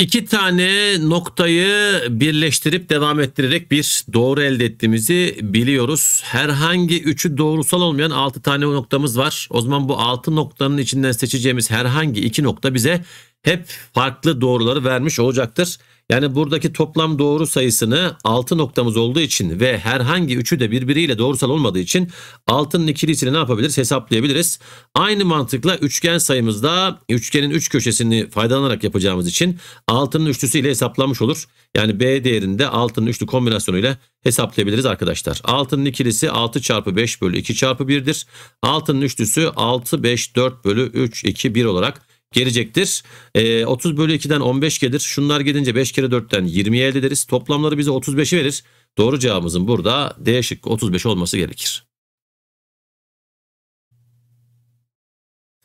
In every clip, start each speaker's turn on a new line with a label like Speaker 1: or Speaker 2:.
Speaker 1: İki tane noktayı birleştirip devam ettirerek bir doğru elde ettiğimizi biliyoruz. Herhangi üçü doğrusal olmayan altı tane noktamız var. O zaman bu altı noktanın içinden seçeceğimiz herhangi iki nokta bize hep farklı doğruları vermiş olacaktır. Yani buradaki toplam doğru sayısını 6 noktamız olduğu için ve herhangi üçü de birbiriyle doğrusal olmadığı için 6'nın ikilisini ne yapabiliriz? Hesaplayabiliriz. Aynı mantıkla üçgen sayımızda üçgenin 3 üç köşesini faydalanarak yapacağımız için 6'nın üçlüsü ile hesaplanmış olur. Yani B değerinde 6'nın üçlü ile hesaplayabiliriz arkadaşlar. 6'nın ikilisi 6 çarpı 5 bölü 2 çarpı 1'dir. 6'nın üçlüsü 6, 5, 4 bölü 3, 2, 1 olarak gelecektir. E, 30 bölü 2'den 15 gelir. Şunlar gelince 5 kere 4'ten 20'ye elde ederiz. Toplamları bize 35'i verir. Doğru cevabımızın burada D şıkkı 35 olması gerekir.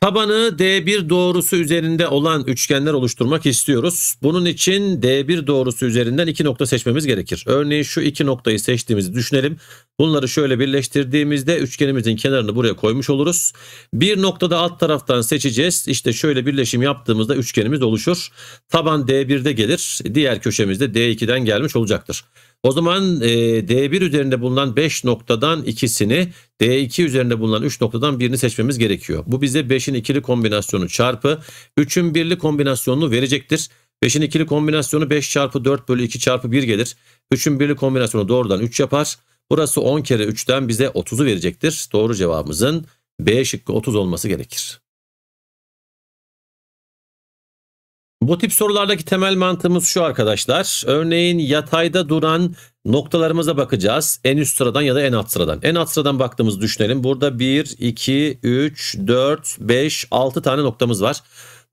Speaker 1: Tabanı D1 doğrusu üzerinde olan üçgenler oluşturmak istiyoruz. Bunun için D1 doğrusu üzerinden iki nokta seçmemiz gerekir. Örneğin şu iki noktayı seçtiğimizi düşünelim. Bunları şöyle birleştirdiğimizde üçgenimizin kenarını buraya koymuş oluruz. Bir noktada alt taraftan seçeceğiz. İşte şöyle birleşim yaptığımızda üçgenimiz oluşur. Taban D1'de gelir. Diğer köşemizde D2'den gelmiş olacaktır. O zaman e, D1 üzerinde bulunan 5 noktadan ikisini, D2 üzerinde bulunan 3 noktadan birini seçmemiz gerekiyor. Bu bize 5'in ikili kombinasyonu çarpı 3'ün birli kombinasyonunu verecektir. 5'in ikili kombinasyonu 5 çarpı 4 bölü 2 çarpı 1 gelir. 3'ün birli kombinasyonu doğrudan 3 yapar. Burası 10 kere 3'ten bize 30'u verecektir. Doğru cevabımızın B şıkkı 30 olması gerekir. Bu tip sorulardaki temel mantığımız şu arkadaşlar. Örneğin yatayda duran noktalarımıza bakacağız. En üst sıradan ya da en alt sıradan. En alt sıradan baktığımızı düşünelim. Burada 1, 2, 3, 4, 5, 6 tane noktamız var.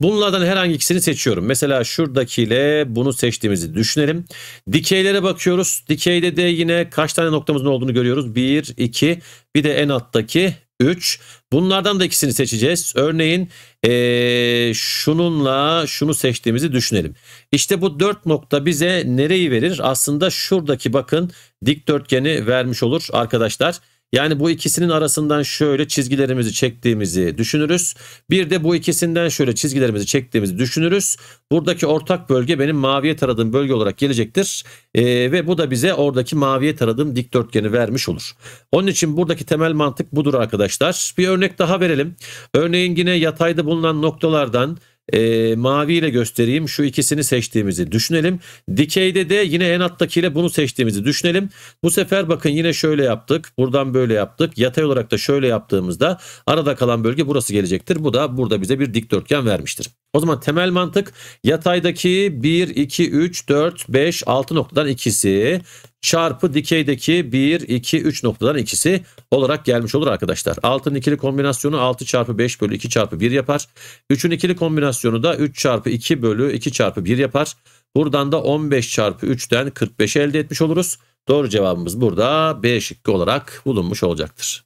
Speaker 1: Bunlardan herhangi ikisini seçiyorum. Mesela şuradakiyle bunu seçtiğimizi düşünelim. Dikeylere bakıyoruz. Dikeyde de yine kaç tane noktamızın olduğunu görüyoruz. 1, 2 bir de en alttaki 3. Bunlardan da ikisini seçeceğiz. Örneğin ee, şununla şunu seçtiğimizi düşünelim. İşte bu 4 nokta bize nereyi verir? Aslında şuradaki bakın dikdörtgeni vermiş olur arkadaşlar. Yani bu ikisinin arasından şöyle çizgilerimizi çektiğimizi düşünürüz. Bir de bu ikisinden şöyle çizgilerimizi çektiğimizi düşünürüz. Buradaki ortak bölge benim maviye taradığım bölge olarak gelecektir. E, ve bu da bize oradaki maviye taradığım dikdörtgeni vermiş olur. Onun için buradaki temel mantık budur arkadaşlar. Bir örnek daha verelim. Örneğin yine yatayda bulunan noktalardan e, ee, maviyle göstereyim. Şu ikisini seçtiğimizi düşünelim. Dikeyde de yine en alttakiyle bunu seçtiğimizi düşünelim. Bu sefer bakın yine şöyle yaptık. Buradan böyle yaptık. Yatay olarak da şöyle yaptığımızda arada kalan bölge burası gelecektir. Bu da burada bize bir dikdörtgen vermiştir. O zaman temel mantık yataydaki 1, 2, 3, 4, 5, 6 noktadan ikisi çarpı dikeydeki 1, 2, 3 noktadan ikisi olarak gelmiş olur arkadaşlar. 6'nın ikili kombinasyonu 6 çarpı 5 bölü 2 çarpı 1 yapar. 3'ün ikili kombinasyonu da 3 çarpı 2 bölü 2 çarpı 1 yapar. Buradan da 15 çarpı 3'ten 45 elde etmiş oluruz. Doğru cevabımız burada B şıkkı olarak bulunmuş olacaktır.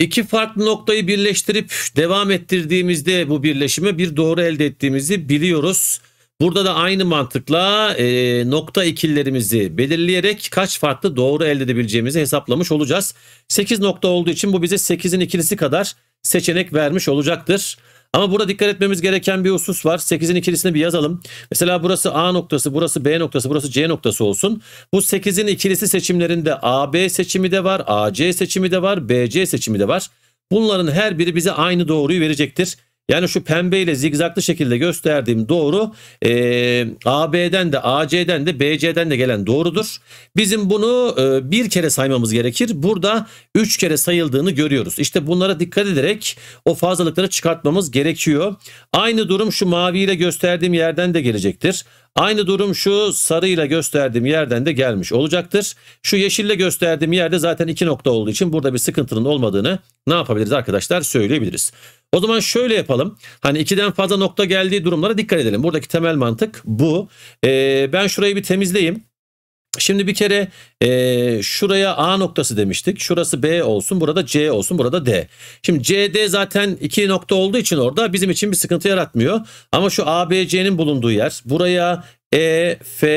Speaker 1: İki farklı noktayı birleştirip devam ettirdiğimizde bu birleşime bir doğru elde ettiğimizi biliyoruz. Burada da aynı mantıkla e, nokta ikillerimizi belirleyerek kaç farklı doğru elde edebileceğimizi hesaplamış olacağız. 8 nokta olduğu için bu bize 8'in ikilisi kadar seçenek vermiş olacaktır. Ama burada dikkat etmemiz gereken bir husus var. 8'in ikilisini bir yazalım. Mesela burası A noktası, burası B noktası, burası C noktası olsun. Bu 8'in ikilisi seçimlerinde AB seçimi de var, AC seçimi de var, BC seçimi de var. Bunların her biri bize aynı doğruyu verecektir. Yani şu pembeyle zigzaklı şekilde gösterdiğim doğru e, AB'den de AC'den de BC'den de gelen doğrudur. Bizim bunu e, bir kere saymamız gerekir. Burada üç kere sayıldığını görüyoruz. İşte bunlara dikkat ederek o fazlalıkları çıkartmamız gerekiyor. Aynı durum şu maviyle gösterdiğim yerden de gelecektir. Aynı durum şu sarıyla gösterdiğim yerden de gelmiş olacaktır. Şu yeşille gösterdiğim yerde zaten iki nokta olduğu için burada bir sıkıntının olmadığını ne yapabiliriz arkadaşlar söyleyebiliriz. O zaman şöyle yapalım. Hani ikiden fazla nokta geldiği durumlara dikkat edelim. Buradaki temel mantık bu. Ee, ben şurayı bir temizleyeyim. Şimdi bir kere e, şuraya A noktası demiştik. Şurası B olsun, burada C olsun, burada D. Şimdi CD zaten iki nokta olduğu için orada bizim için bir sıkıntı yaratmıyor. Ama şu ABC'nin bulunduğu yer, buraya E F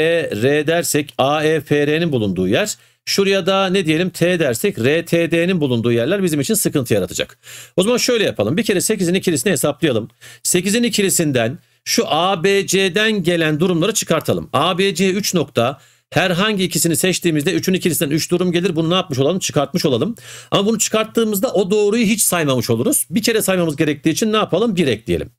Speaker 1: R dersek A e, F R'nin bulunduğu yer. Şuraya da ne diyelim T dersek RTD'nin bulunduğu yerler bizim için sıkıntı yaratacak. O zaman şöyle yapalım. Bir kere 8'in ikilisini hesaplayalım. 8'in ikilisinden şu ABC'den gelen durumları çıkartalım. ABC 3 nokta herhangi ikisini seçtiğimizde 3'ün ikilisinden 3 durum gelir. Bunu ne yapmış olalım? Çıkartmış olalım. Ama bunu çıkarttığımızda o doğruyu hiç saymamış oluruz. Bir kere saymamız gerektiği için ne yapalım? 1 ekleyelim.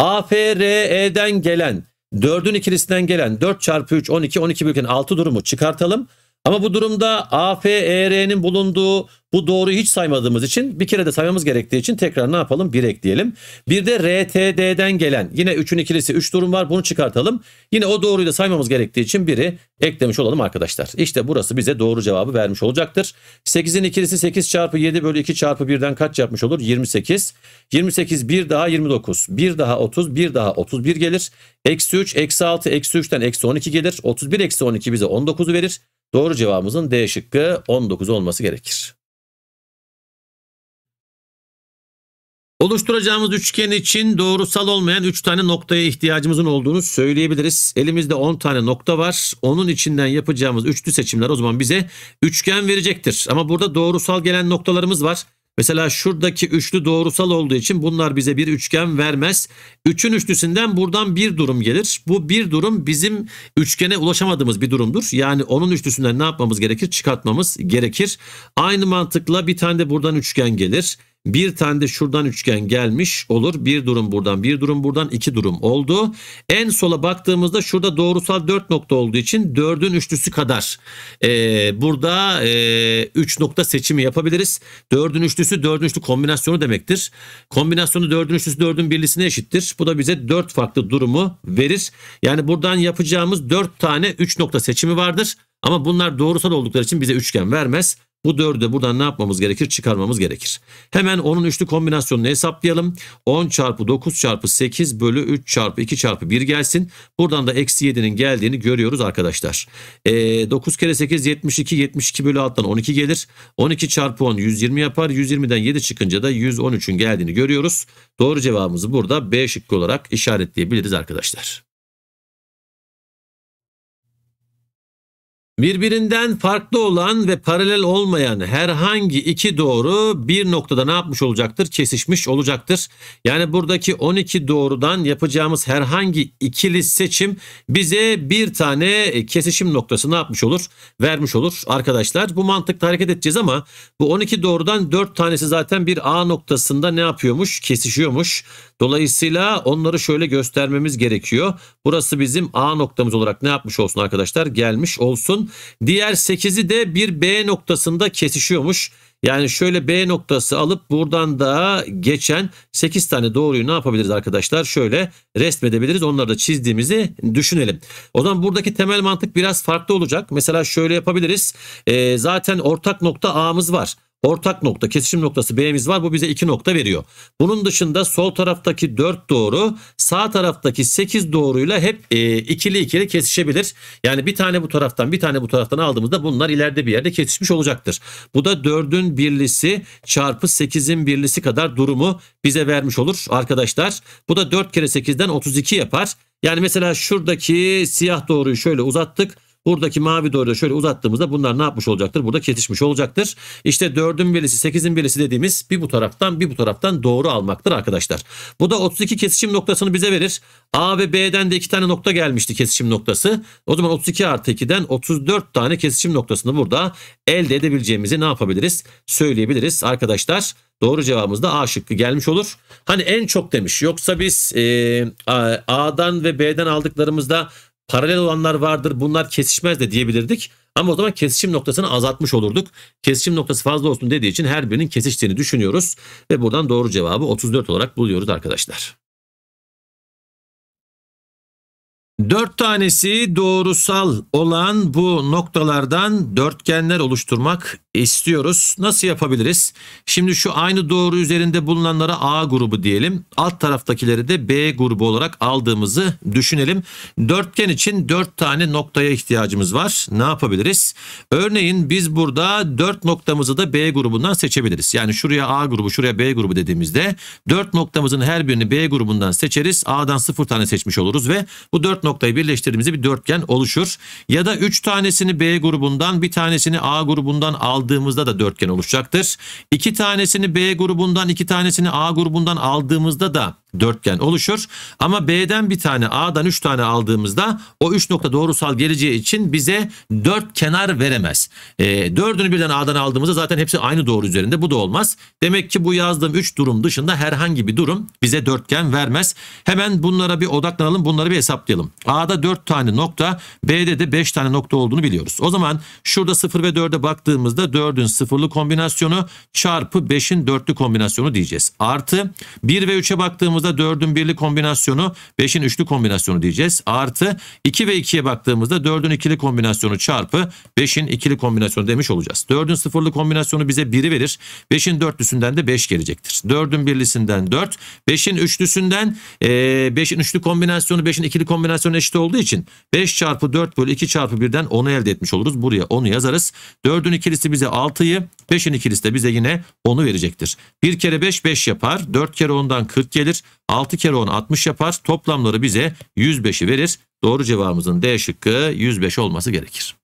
Speaker 1: AFRE'den gelen 4'ün ikilisinden gelen 4 çarpı 3 12 12 bölgen 6 durumu çıkartalım. Ama bu durumda AFER'nin bulunduğu bu doğruyu hiç saymadığımız için bir kere de saymamız gerektiği için tekrar ne yapalım? 1 ekleyelim. Bir de RTD'den gelen yine 3'ün ikilisi 3 durum var bunu çıkartalım. Yine o doğruyu da saymamız gerektiği için 1'i eklemiş olalım arkadaşlar. İşte burası bize doğru cevabı vermiş olacaktır. 8'in ikilisi 8 çarpı 7 bölü 2 çarpı 1'den kaç yapmış olur? 28. 28 1 daha 29. 1 daha 30. 1 daha 31 gelir. Eksi 3 eksi 6 eksi 3'ten eksi 12 gelir. 31 eksi 12 bize 19'u verir. Doğru cevabımızın D şıkkı 19 olması gerekir. Oluşturacağımız üçgen için doğrusal olmayan 3 tane noktaya ihtiyacımızın olduğunu söyleyebiliriz. Elimizde 10 tane nokta var. Onun içinden yapacağımız üçlü seçimler o zaman bize üçgen verecektir. Ama burada doğrusal gelen noktalarımız var. Mesela şuradaki üçlü doğrusal olduğu için bunlar bize bir üçgen vermez. Üçün üçlüsünden buradan bir durum gelir. Bu bir durum bizim üçgene ulaşamadığımız bir durumdur. Yani onun üçlüsünden ne yapmamız gerekir? Çıkartmamız gerekir. Aynı mantıkla bir tane de buradan üçgen gelir. Bir tane de şuradan üçgen gelmiş olur. Bir durum buradan, bir durum buradan, iki durum oldu. En sola baktığımızda şurada doğrusal dört nokta olduğu için 4'ün üçlüsü kadar. Ee, burada 3 e, nokta seçimi yapabiliriz. 4'ün üçlüsü 4'ün üçlü kombinasyonu demektir. Kombinasyonu 4'ün üçlüsü 4'ün birlisine eşittir. Bu da bize dört farklı durumu verir. Yani buradan yapacağımız dört tane üç nokta seçimi vardır. Ama bunlar doğrusal oldukları için bize üçgen vermez. Bu 4'ü buradan ne yapmamız gerekir? Çıkarmamız gerekir. Hemen onun üçlü kombinasyonunu hesaplayalım. 10 çarpı 9 çarpı 8 bölü 3 çarpı 2 çarpı 1 gelsin. Buradan da eksi 7'nin geldiğini görüyoruz arkadaşlar. E, ee, 9 kere 8 72 72 bölü alttan 12 gelir. 12 çarpı 10 120 yapar. 120'den 7 çıkınca da 113'ün geldiğini görüyoruz. Doğru cevabımızı burada B şıkkı olarak işaretleyebiliriz arkadaşlar. Birbirinden farklı olan ve paralel olmayan herhangi iki doğru bir noktada ne yapmış olacaktır? Kesişmiş olacaktır. Yani buradaki 12 doğrudan yapacağımız herhangi ikili seçim bize bir tane e, kesişim noktası ne yapmış olur? Vermiş olur arkadaşlar. Bu mantıkla hareket edeceğiz ama bu 12 doğrudan 4 tanesi zaten bir A noktasında ne yapıyormuş? Kesişiyormuş. Dolayısıyla onları şöyle göstermemiz gerekiyor. Burası bizim A noktamız olarak ne yapmış olsun arkadaşlar? Gelmiş olsun. Diğer 8'i de bir B noktasında kesişiyormuş. Yani şöyle B noktası alıp buradan da geçen 8 tane doğruyu ne yapabiliriz arkadaşlar? Şöyle resmedebiliriz. Onları da çizdiğimizi düşünelim. O zaman buradaki temel mantık biraz farklı olacak. Mesela şöyle yapabiliriz. E, zaten ortak nokta A'mız var. Ortak nokta kesişim noktası B'miz var bu bize 2 nokta veriyor. Bunun dışında sol taraftaki 4 doğru sağ taraftaki 8 doğruyla hep e, ikili ikili kesişebilir. Yani bir tane bu taraftan bir tane bu taraftan aldığımızda bunlar ileride bir yerde kesişmiş olacaktır. Bu da 4'ün birlisi çarpı 8'in birlisi kadar durumu bize vermiş olur arkadaşlar. Bu da 4 kere 8'den 32 yapar. Yani mesela şuradaki siyah doğruyu şöyle uzattık. Buradaki mavi doğru da şöyle uzattığımızda bunlar ne yapmış olacaktır? Burada kesişmiş olacaktır. İşte 4'ün birisi 8'in birisi dediğimiz bir bu taraftan bir bu taraftan doğru almaktır arkadaşlar. Bu da 32 kesişim noktasını bize verir. A ve B'den de 2 tane nokta gelmişti kesişim noktası. O zaman 32 artı 2'den 34 tane kesişim noktasını burada elde edebileceğimizi ne yapabiliriz? Söyleyebiliriz arkadaşlar. Doğru cevabımız da A şıkkı gelmiş olur. Hani en çok demiş. Yoksa biz e, A'dan ve B'den aldıklarımızda paralel olanlar vardır bunlar kesişmez de diyebilirdik. Ama o zaman kesişim noktasını azaltmış olurduk. Kesişim noktası fazla olsun dediği için her birinin kesiştiğini düşünüyoruz. Ve buradan doğru cevabı 34 olarak buluyoruz arkadaşlar. 4 tanesi doğrusal olan bu noktalardan dörtgenler oluşturmak istiyoruz. Nasıl yapabiliriz? Şimdi şu aynı doğru üzerinde bulunanlara A grubu diyelim. Alt taraftakileri de B grubu olarak aldığımızı düşünelim. Dörtgen için 4 tane noktaya ihtiyacımız var. Ne yapabiliriz? Örneğin biz burada 4 noktamızı da B grubundan seçebiliriz. Yani şuraya A grubu, şuraya B grubu dediğimizde 4 noktamızın her birini B grubundan seçeriz. A'dan 0 tane seçmiş oluruz ve bu 4 noktayı birleştirdiğimizde bir dörtgen oluşur. Ya da 3 tanesini B grubundan, bir tanesini A grubundan aldığımızda aldığımızda da dörtgen oluşacaktır. İki tanesini B grubundan iki tanesini A grubundan aldığımızda da dörtgen oluşur. Ama B'den bir tane A'dan üç tane aldığımızda o üç nokta doğrusal geleceği için bize dört kenar veremez. E, ee, 4'ünü birden A'dan aldığımızda zaten hepsi aynı doğru üzerinde bu da olmaz. Demek ki bu yazdığım üç durum dışında herhangi bir durum bize dörtgen vermez. Hemen bunlara bir odaklanalım bunları bir hesaplayalım. A'da dört tane nokta B'de de beş tane nokta olduğunu biliyoruz. O zaman şurada sıfır ve dörde baktığımızda dördün sıfırlı kombinasyonu çarpı beşin dörtlü kombinasyonu diyeceğiz. Artı bir ve üç'e baktığımızda baktığımızda 4'ün birli kombinasyonu 5'in üçlü kombinasyonu diyeceğiz. Artı 2 ve 2'ye baktığımızda 4'ün ikili kombinasyonu çarpı 5'in ikili kombinasyonu demiş olacağız. 4'ün sıfırlı kombinasyonu bize 1'i verir. 5'in dörtlüsünden de 5 gelecektir. 4'ün birlisinden 4. 5'in üçlüsünden 5'in üçlü kombinasyonu 5'in ikili kombinasyonu eşit olduğu için 5 çarpı 4 bölü 2 çarpı 1'den 10'u elde etmiş oluruz. Buraya 10'u yazarız. 4'ün ikilisi bize 6'yı 5'in ikilisi de bize yine 10'u verecektir. 1 kere 5 5 yapar. 4 kere 10'dan 40 gelir. 6 kere 10 60 yapar. Toplamları bize 105'i verir. Doğru cevabımızın D şıkkı 105 olması gerekir.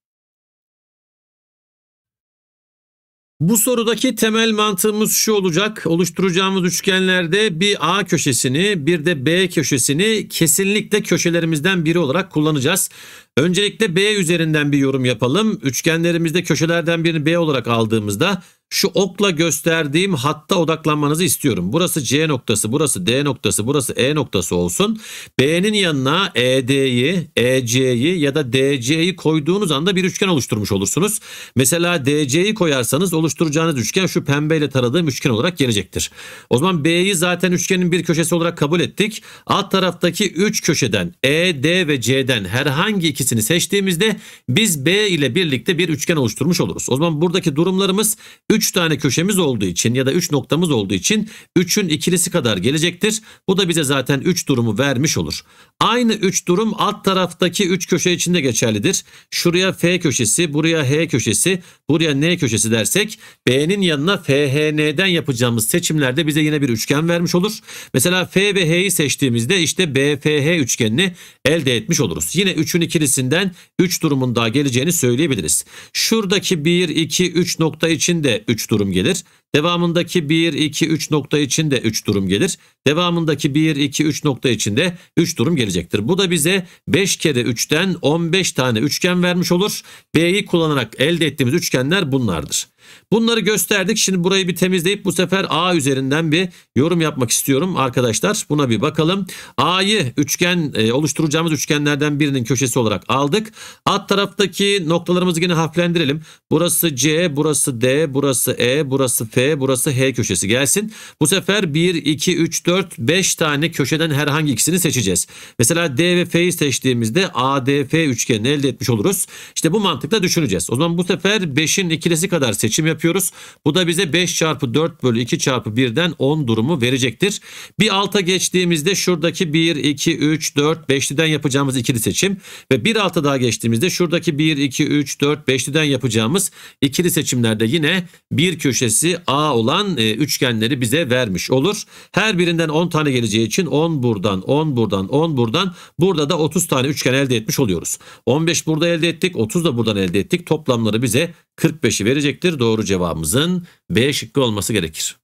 Speaker 1: Bu sorudaki temel mantığımız şu olacak. Oluşturacağımız üçgenlerde bir A köşesini bir de B köşesini kesinlikle köşelerimizden biri olarak kullanacağız. Öncelikle B üzerinden bir yorum yapalım. Üçgenlerimizde köşelerden birini B olarak aldığımızda şu okla gösterdiğim hatta odaklanmanızı istiyorum. Burası C noktası, burası D noktası, burası E noktası olsun. B'nin yanına ED'yi, EC'yi ya da DC'yi koyduğunuz anda bir üçgen oluşturmuş olursunuz. Mesela DC'yi koyarsanız oluşturacağınız üçgen şu pembeyle taradığım üçgen olarak gelecektir. O zaman B'yi zaten üçgenin bir köşesi olarak kabul ettik. Alt taraftaki üç köşeden E, D ve C'den herhangi ikisini seçtiğimizde biz B ile birlikte bir üçgen oluşturmuş oluruz. O zaman buradaki durumlarımız 3 3 tane köşemiz olduğu için ya da 3 noktamız olduğu için 3'ün ikilisi kadar gelecektir. Bu da bize zaten 3 durumu vermiş olur. Aynı 3 durum alt taraftaki 3 köşe için de geçerlidir. Şuraya F köşesi, buraya H köşesi, buraya N köşesi dersek B'nin yanına FHN'den yapacağımız seçimlerde bize yine bir üçgen vermiş olur. Mesela F ve H'yi seçtiğimizde işte BFH üçgenini elde etmiş oluruz. Yine 3'ün ikilisinden 3 durumun daha geleceğini söyleyebiliriz. Şuradaki 1, 2, 3 nokta için de 3 durum gelir. Devamındaki 1, 2, 3 nokta için de 3 durum gelir. Devamındaki 1, 2, 3 nokta için de 3 durum gelecektir. Bu da bize 5 kere 3'ten 15 tane üçgen vermiş olur. B'yi kullanarak elde ettiğimiz üçgenler bunlardır. Bunları gösterdik. Şimdi burayı bir temizleyip bu sefer A üzerinden bir yorum yapmak istiyorum arkadaşlar. Buna bir bakalım. A'yı üçgen e, oluşturacağımız üçgenlerden birinin köşesi olarak aldık. Alt taraftaki noktalarımızı yine hafiflendirelim. Burası C, burası D, burası E, burası F, burası H köşesi gelsin. Bu sefer 1, 2, 3, 4, 5 tane köşeden herhangi ikisini seçeceğiz. Mesela D ve F'yi seçtiğimizde ADF üçgenini elde etmiş oluruz. İşte bu mantıkla düşüneceğiz. O zaman bu sefer 5'in ikilisi kadar seçim yapıyoruz. Bu da bize 5 çarpı 4 bölü 2 çarpı 1'den 10 durumu verecektir. Bir alta geçtiğimizde şuradaki 1, 2, 3, 4, 5'liden yapacağımız ikili seçim ve bir alta daha geçtiğimizde şuradaki 1, 2, 3, 4, 5'liden yapacağımız ikili seçimlerde yine bir köşesi A olan e, üçgenleri bize vermiş olur. Her birinden 10 tane geleceği için 10 buradan, 10 buradan, 10 buradan. Burada da 30 tane üçgen elde etmiş oluyoruz. 15 burada elde ettik, 30 da buradan elde ettik. Toplamları bize 45'i verecektir. Doğru cevabımızın B şıkkı olması gerekir.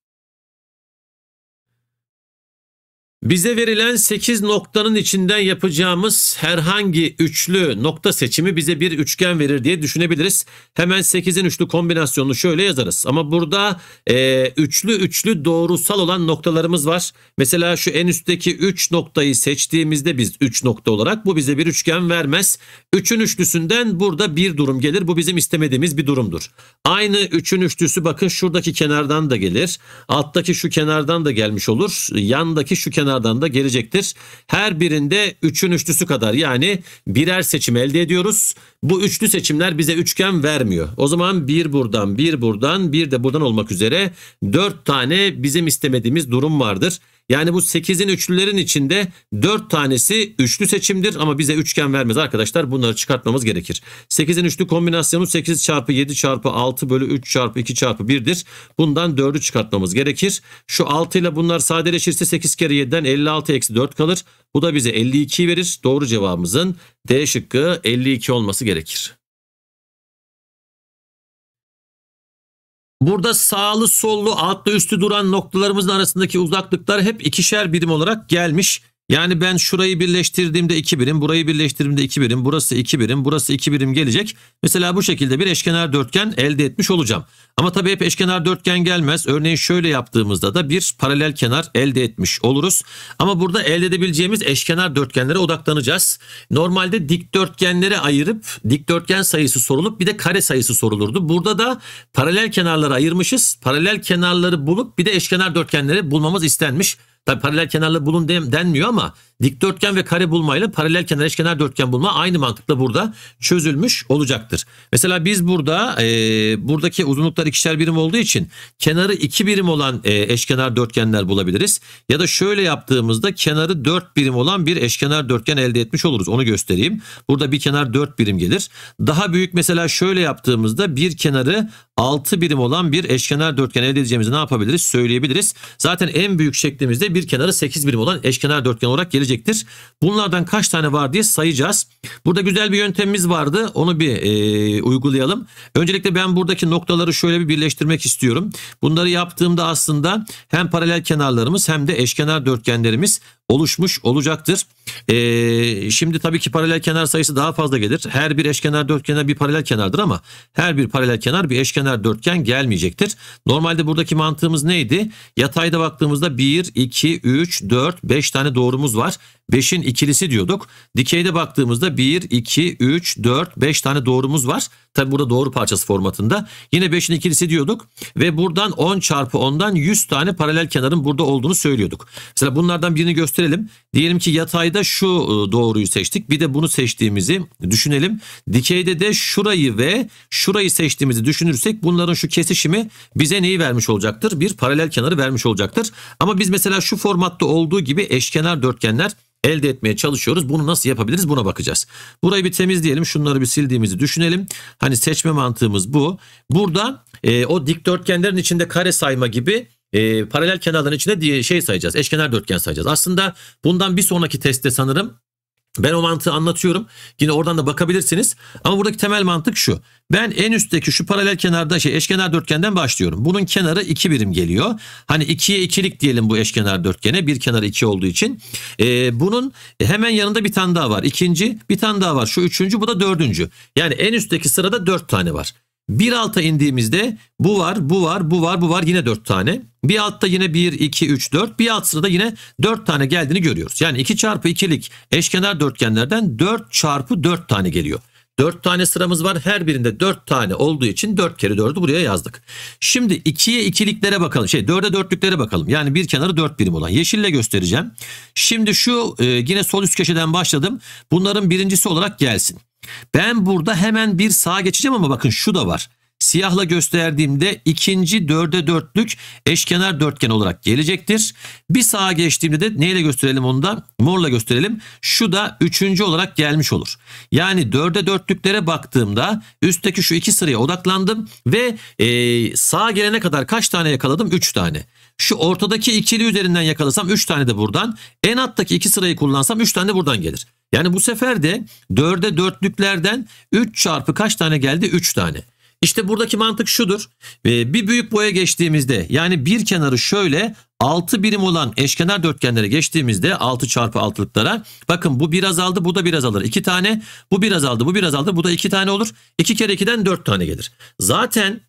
Speaker 1: Bize verilen 8 noktanın içinden yapacağımız herhangi üçlü nokta seçimi bize bir üçgen verir diye düşünebiliriz. Hemen 8'in üçlü kombinasyonunu şöyle yazarız. Ama burada e, üçlü üçlü doğrusal olan noktalarımız var. Mesela şu en üstteki 3 noktayı seçtiğimizde biz 3 nokta olarak bu bize bir üçgen vermez. 3'ün üçlüsünden burada bir durum gelir. Bu bizim istemediğimiz bir durumdur. Aynı 3'ün üçlüsü bakın şuradaki kenardan da gelir. Alttaki şu kenardan da gelmiş olur. Yandaki şu kenardan kenardan da gelecektir. Her birinde üçün üçlüsü kadar yani birer seçim elde ediyoruz. Bu üçlü seçimler bize üçgen vermiyor. O zaman bir buradan, bir buradan, bir de buradan olmak üzere dört tane bizim istemediğimiz durum vardır. Yani bu 8'in üçlülerin içinde 4 tanesi üçlü seçimdir ama bize üçgen vermez arkadaşlar. Bunları çıkartmamız gerekir. 8'in üçlü kombinasyonu 8 çarpı 7 çarpı 6 bölü 3 çarpı 2 çarpı 1'dir. Bundan 4'ü çıkartmamız gerekir. Şu 6 ile bunlar sadeleşirse 8 kere 7'den 56 eksi 4 kalır. Bu da bize 52 verir. Doğru cevabımızın D şıkkı 52 olması gerekir. Burada sağlı sollu altlı üstü duran noktalarımızın arasındaki uzaklıklar hep ikişer birim olarak gelmiş. Yani ben şurayı birleştirdiğimde 2 birim, burayı birleştirdiğimde 2 birim, burası 2 birim, burası 2 birim gelecek. Mesela bu şekilde bir eşkenar dörtgen elde etmiş olacağım. Ama tabii hep eşkenar dörtgen gelmez. Örneğin şöyle yaptığımızda da bir paralel kenar elde etmiş oluruz. Ama burada elde edebileceğimiz eşkenar dörtgenlere odaklanacağız. Normalde dikdörtgenlere ayırıp dikdörtgen sayısı sorulup bir de kare sayısı sorulurdu. Burada da paralel kenarları ayırmışız. Paralel kenarları bulup bir de eşkenar dörtgenleri bulmamız istenmiş. Tabi paralel kenarlı bulun denmiyor ama dikdörtgen ve kare bulmayla paralel kenar eşkenar dörtgen bulma aynı mantıkla burada çözülmüş olacaktır. Mesela biz burada e, buradaki uzunluklar ikişer birim olduğu için kenarı iki birim olan e, eşkenar dörtgenler bulabiliriz. Ya da şöyle yaptığımızda kenarı dört birim olan bir eşkenar dörtgen elde etmiş oluruz. Onu göstereyim. Burada bir kenar dört birim gelir. Daha büyük mesela şöyle yaptığımızda bir kenarı altı birim olan bir eşkenar dörtgen elde edeceğimizi ne yapabiliriz? Söyleyebiliriz. Zaten en büyük şeklimizde bir kenarı 8 birim olan eşkenar dörtgen olarak gelecektir. Bunlardan kaç tane var diye sayacağız. Burada güzel bir yöntemimiz vardı. Onu bir e, uygulayalım. Öncelikle ben buradaki noktaları şöyle bir birleştirmek istiyorum. Bunları yaptığımda aslında hem paralel kenarlarımız hem de eşkenar dörtgenlerimiz oluşmuş olacaktır. Ee, şimdi tabii ki paralel kenar sayısı daha fazla gelir. Her bir eşkenar dörtgen bir paralel kenardır ama her bir paralel kenar bir eşkenar dörtgen gelmeyecektir. Normalde buradaki mantığımız neydi? Yatayda baktığımızda 1, 2, 3, 4, 5 tane doğrumuz var. 5'in ikilisi diyorduk. Dikeyde baktığımızda 1, 2, 3, 4, 5 tane doğrumuz var. Tabi burada doğru parçası formatında. Yine 5'in ikilisi diyorduk ve buradan 10 çarpı 10'dan 100 tane paralel kenarın burada olduğunu söylüyorduk. Mesela bunlardan birini gösterelim. Diyelim ki yatayda şu e, doğruyu seçtik. Bir de bunu seçtiğimizi düşünelim. Dikeyde de şurayı ve şurayı seçtiğimizi düşünürsek bunların şu kesişimi bize neyi vermiş olacaktır? Bir paralel kenarı vermiş olacaktır. Ama biz mesela şu formatta olduğu gibi eşkenar dörtgenler elde etmeye çalışıyoruz. Bunu nasıl yapabiliriz buna bakacağız. Burayı bir temizleyelim. Şunları bir sildiğimizi düşünelim. Hani seçme mantığımız bu. Burada e, o dikdörtgenlerin içinde kare sayma gibi e, paralel kenarların içinde diye şey sayacağız. Eşkenar dörtgen sayacağız. Aslında bundan bir sonraki testte sanırım ben o mantığı anlatıyorum. Yine oradan da bakabilirsiniz. Ama buradaki temel mantık şu. Ben en üstteki şu paralel kenarda şey eşkenar dörtgenden başlıyorum. Bunun kenarı 2 birim geliyor. Hani 2'ye 2'lik diyelim bu eşkenar dörtgene. Bir kenarı 2 olduğu için. Ee, bunun hemen yanında bir tane daha var. İkinci bir tane daha var. Şu üçüncü bu da dördüncü. Yani en üstteki sırada 4 tane var. Bir alta indiğimizde bu var, bu var, bu var, bu var yine 4 tane. Bir altta yine 1, 2, 3, 4. Bir alt sırada yine 4 tane geldiğini görüyoruz. Yani 2 çarpı 2'lik eşkenar dörtgenlerden 4 çarpı 4 tane geliyor. 4 tane sıramız var. Her birinde 4 tane olduğu için 4 kere 4'ü buraya yazdık. Şimdi 2'ye 2'liklere bakalım. Şey 4'e 4'lüklere bakalım. Yani bir kenarı 4 birim olan. Yeşille göstereceğim. Şimdi şu e, yine sol üst köşeden başladım. Bunların birincisi olarak gelsin. Ben burada hemen bir sağa geçeceğim ama bakın şu da var. Siyahla gösterdiğimde ikinci dörde dörtlük eşkenar dörtgen olarak gelecektir. Bir sağa geçtiğimde de neyle gösterelim onu da? Morla gösterelim. Şu da üçüncü olarak gelmiş olur. Yani dörde dörtlüklere baktığımda üstteki şu iki sıraya odaklandım ve e, sağa gelene kadar kaç tane yakaladım? Üç tane. Şu ortadaki ikili üzerinden yakalasam 3 tane de buradan. En alttaki iki sırayı kullansam 3 tane de buradan gelir. Yani bu sefer de 4'e 4'lüklerden 3 çarpı kaç tane geldi? 3 tane. İşte buradaki mantık şudur. Ee, bir büyük boya geçtiğimizde yani bir kenarı şöyle 6 birim olan eşkenar dörtgenlere geçtiğimizde 6 çarpı 6'lıklara bakın bu biraz aldı, bu da biraz alır, 2 tane bu biraz aldı, bu biraz aldı, bu da 2 tane olur. 2 kere 2'den 4 tane gelir. Zaten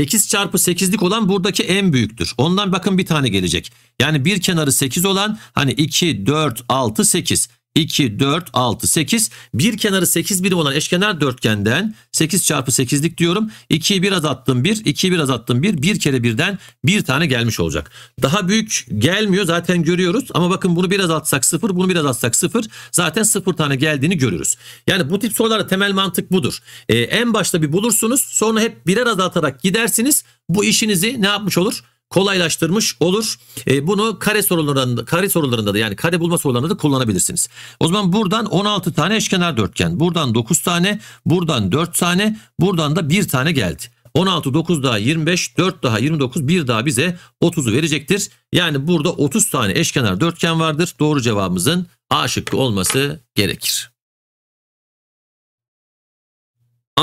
Speaker 1: 8 çarpı 8'lik olan buradaki en büyüktür. Ondan bakın bir tane gelecek. Yani bir kenarı 8 olan hani 2, 4, 6, 8. 2, 4, 6, 8. Bir kenarı 8 birim olan eşkenar dörtgenden 8 çarpı 8'lik diyorum. 2'yi 1 attım, 1, 2'yi 1 attım, 1. Bir kere birden bir tane gelmiş olacak. Daha büyük gelmiyor zaten görüyoruz. Ama bakın bunu 1 azaltsak 0, bunu 1 azaltsak 0. Zaten 0 tane geldiğini görürüz. Yani bu tip sorularda temel mantık budur. Ee, en başta bir bulursunuz. Sonra hep birer azaltarak gidersiniz. Bu işinizi ne yapmış olur? kolaylaştırmış olur. E, bunu kare sorularında kare sorularında da yani kare bulma sorularında da kullanabilirsiniz. O zaman buradan 16 tane eşkenar dörtgen, buradan 9 tane, buradan 4 tane, buradan da 1 tane geldi. 16, 9 daha 25, 4 daha 29, 1 daha bize 30'u verecektir. Yani burada 30 tane eşkenar dörtgen vardır. Doğru cevabımızın A şıkkı olması gerekir.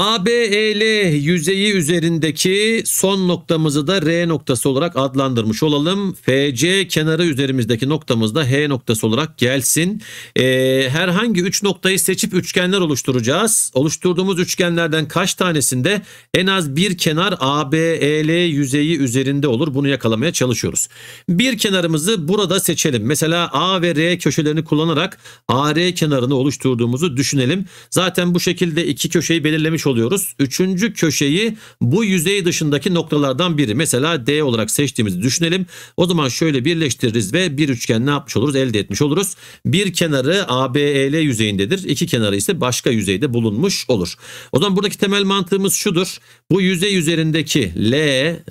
Speaker 1: ABEL yüzeyi üzerindeki son noktamızı da R noktası olarak adlandırmış olalım. FC kenarı üzerimizdeki noktamız da H noktası olarak gelsin. Ee, herhangi 3 noktayı seçip üçgenler oluşturacağız. Oluşturduğumuz üçgenlerden kaç tanesinde en az bir kenar ABEL yüzeyi üzerinde olur. Bunu yakalamaya çalışıyoruz. Bir kenarımızı burada seçelim. Mesela A ve R köşelerini kullanarak AR kenarını oluşturduğumuzu düşünelim. Zaten bu şekilde iki köşeyi belirlemiş oluyoruz. Üçüncü köşeyi bu yüzey dışındaki noktalardan biri. Mesela D olarak seçtiğimizi düşünelim. O zaman şöyle birleştiririz ve bir üçgen ne yapmış oluruz? Elde etmiş oluruz. Bir kenarı ABEL yüzeyindedir. İki kenarı ise başka yüzeyde bulunmuş olur. O zaman buradaki temel mantığımız şudur. Bu yüzey üzerindeki L,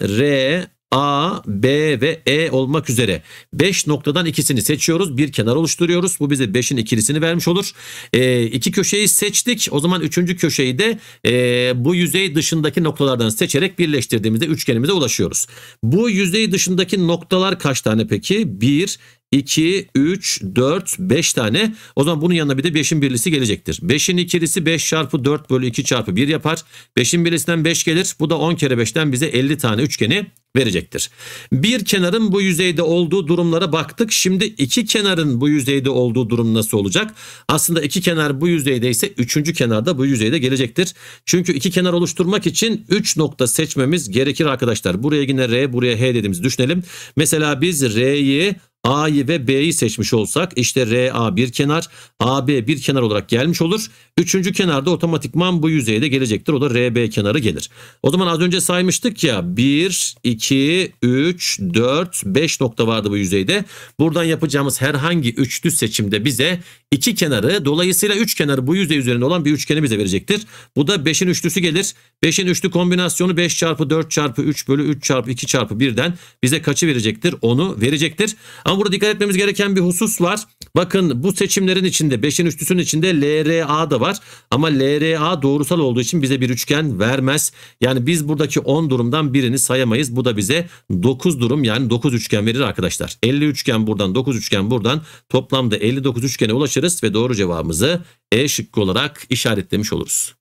Speaker 1: R, A, B ve E olmak üzere 5 noktadan ikisini seçiyoruz. Bir kenar oluşturuyoruz. Bu bize 5'in ikilisini vermiş olur. E, köşeyi seçtik. O zaman üçüncü köşeyi de e, bu yüzey dışındaki noktalardan seçerek birleştirdiğimizde üçgenimize ulaşıyoruz. Bu yüzey dışındaki noktalar kaç tane peki? 1, 2, 3, 4, 5 tane. O zaman bunun yanına bir de 5'in birlisi gelecektir. 5'in ikilisi 5 çarpı 4 bölü 2 çarpı 1 yapar. 5'in birisinden 5 gelir. Bu da 10 kere 5'ten bize 50 tane üçgeni verecektir. Bir kenarın bu yüzeyde olduğu durumlara baktık. Şimdi iki kenarın bu yüzeyde olduğu durum nasıl olacak? Aslında iki kenar bu yüzeyde ise üçüncü kenar da bu yüzeyde gelecektir. Çünkü iki kenar oluşturmak için 3 nokta seçmemiz gerekir arkadaşlar. Buraya yine R, buraya H dediğimizi düşünelim. Mesela biz R'yi A'yı ve B'yi seçmiş olsak işte RA bir kenar, AB bir kenar olarak gelmiş olur. Üçüncü kenarda otomatikman bu yüzeyde gelecektir. O da RB kenarı gelir. O zaman az önce saymıştık ya 1, 2, 3, 4, 5 nokta vardı bu yüzeyde. Buradan yapacağımız herhangi üçlü seçimde bize iki kenarı dolayısıyla üç kenarı bu yüzey üzerinde olan bir üçgeni bize verecektir. Bu da 5'in üçlüsü gelir. 5'in üçlü kombinasyonu 5 çarpı 4 çarpı 3 bölü 3 çarpı 2 çarpı 1'den bize kaçı verecektir? Onu verecektir. Ama burada dikkat etmemiz gereken bir husus var. Bakın bu seçimlerin içinde 5'in üçlüsünün içinde LRA da var. Ama LRA doğrusal olduğu için bize bir üçgen vermez. Yani biz buradaki 10 durumdan birini sayamayız. Bu da bize 9 durum yani 9 üçgen verir arkadaşlar. 50 üçgen buradan 9 üçgen buradan toplamda 59 üçgene ulaşırız ve doğru cevabımızı E şıkkı olarak işaretlemiş oluruz.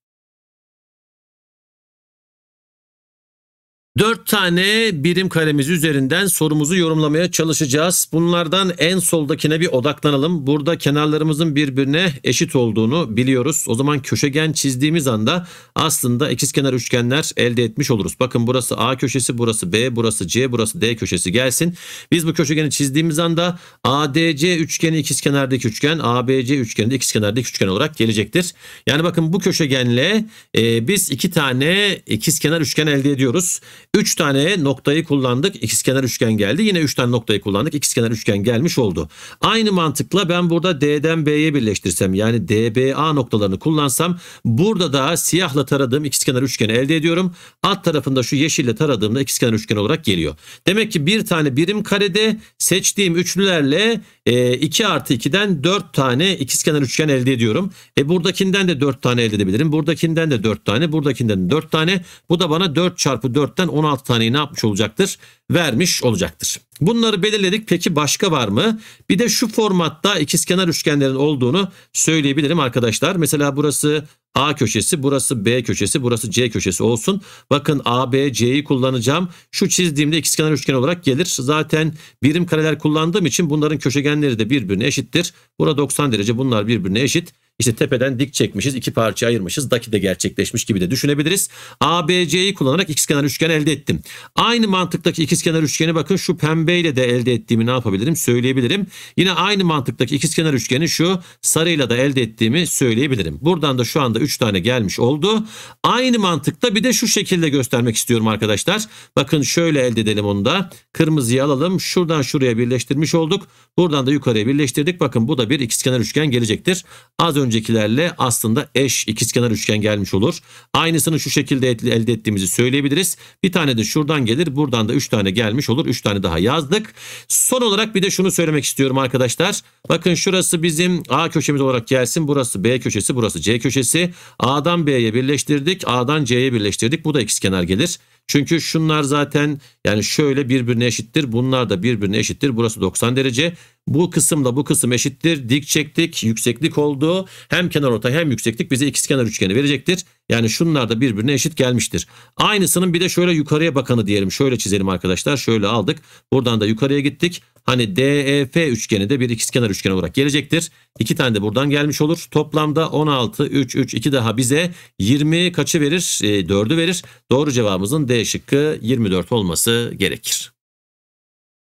Speaker 1: Dört tane birim karemiz üzerinden sorumuzu yorumlamaya çalışacağız. Bunlardan en soldakine bir odaklanalım. Burada kenarlarımızın birbirine eşit olduğunu biliyoruz. O zaman köşegen çizdiğimiz anda aslında ikizkenar üçgenler elde etmiş oluruz. Bakın burası A köşesi, burası B, burası C, burası D köşesi gelsin. Biz bu köşegeni çizdiğimiz anda ADC üçgeni ikizkenardaki üçgen, ABC üçgeni de ikizkenardaki üçgen olarak gelecektir. Yani bakın bu köşegenle e, biz iki tane ikizkenar üçgen elde ediyoruz. 3 tane noktayı kullandık. ikizkenar üçgen geldi. Yine 3 tane noktayı kullandık. ikizkenar üçgen gelmiş oldu. Aynı mantıkla ben burada D'den B'ye birleştirsem yani DBA noktalarını kullansam burada da siyahla taradığım ikizkenar üçgeni elde ediyorum. Alt tarafında şu yeşille taradığımda ikizkenar üçgen olarak geliyor. Demek ki bir tane birim karede seçtiğim üçlülerle e, ee, 2 artı 2'den 4 tane ikizkenar üçgen elde ediyorum. E buradakinden de 4 tane elde edebilirim. Buradakinden de 4 tane, buradakinden de 4 tane. Bu da bana 4 çarpı 4'ten 16 taneyi ne yapmış olacaktır? vermiş olacaktır. Bunları belirledik. Peki başka var mı? Bir de şu formatta ikizkenar üçgenlerin olduğunu söyleyebilirim arkadaşlar. Mesela burası A köşesi, burası B köşesi, burası C köşesi olsun. Bakın A, B, C'yi kullanacağım. Şu çizdiğimde ikizkenar üçgen olarak gelir. Zaten birim kareler kullandığım için bunların köşegenleri de birbirine eşittir. Burada 90 derece, bunlar birbirine eşit. İşte tepeden dik çekmişiz, iki parça ayırmışız. Daki de gerçekleşmiş gibi de düşünebiliriz. ABC'yi kullanarak ikizkenar üçgen elde ettim. Aynı mantıktaki ikizkenar üçgeni bakın şu pembeyle de elde ettiğimi ne yapabilirim söyleyebilirim. Yine aynı mantıktaki ikizkenar üçgeni şu sarıyla da elde ettiğimi söyleyebilirim. Buradan da şu anda 3 tane gelmiş oldu. Aynı mantıkta bir de şu şekilde göstermek istiyorum arkadaşlar. Bakın şöyle elde edelim onu da. Kırmızıyı alalım. Şuradan şuraya birleştirmiş olduk. Buradan da yukarıya birleştirdik. Bakın bu da bir ikizkenar üçgen gelecektir. Az önce öncekilerle aslında eş ikizkenar üçgen gelmiş olur. Aynısını şu şekilde elde ettiğimizi söyleyebiliriz. Bir tane de şuradan gelir buradan da 3 tane gelmiş olur. 3 tane daha yazdık. Son olarak bir de şunu söylemek istiyorum arkadaşlar. Bakın şurası bizim A köşemiz olarak gelsin. Burası B köşesi burası C köşesi. A'dan B'ye birleştirdik. A'dan C'ye birleştirdik. Bu da ikizkenar gelir. Çünkü şunlar zaten yani şöyle birbirine eşittir. Bunlar da birbirine eşittir. Burası 90 derece. Bu kısımla bu kısım eşittir. Dik çektik. Yükseklik oldu. Hem kenar ortay hem yükseklik bize ikizkenar üçgeni verecektir. Yani şunlar da birbirine eşit gelmiştir. Aynısının bir de şöyle yukarıya bakanı diyelim. Şöyle çizelim arkadaşlar. Şöyle aldık. Buradan da yukarıya gittik. Hani DEF üçgeni de bir ikizkenar üçgen olarak gelecektir. İki tane de buradan gelmiş olur. Toplamda 16, 3, 3, 2 daha bize 20 kaçı verir? E, 4'ü verir. Doğru cevabımızın D şıkkı 24 olması gerekir.